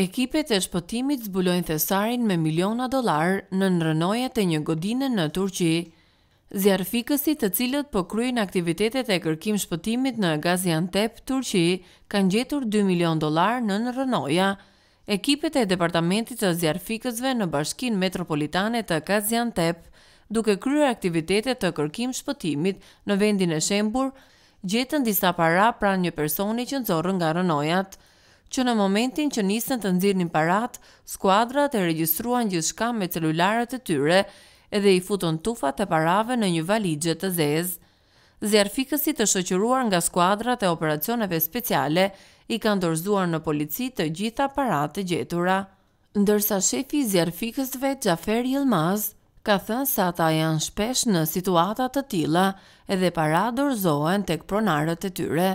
Ekipet e shpëtimit zbulojnë thesarin me miliona dolar në nërënoje të një godine në Turqi. Zjarëfikësit të cilët po kryin aktivitetet e kërkim shpëtimit në Gaziantep, Turqi, kanë gjetur 2 milion dolar në nërënoja. Ekipet e departamentit të zjarëfikësve në bashkin metropolitane të Gaziantep, duke kryer aktivitetet të kërkim shpëtimit në vendin e shembur, gjetën disa para pra një personi që nëzorën nga rënojatë që në momentin që nisën të nxirrnin parat, skuadrat e regjistruan gjithçka me celularët e tyre edhe i futon tufat e parave në një valigje të zezë. Zjarfikësit të shoqëruar nga skuadrat e operacioneve speciale i kanë dorëzuar në polici të gjitha parat e gjetura. Ndërsa shefi zjarfikësve Gjafer Jilmaz ka thënë sa ata janë shpesh në situatat të tila edhe para dorzohen tek pronarët e tyre.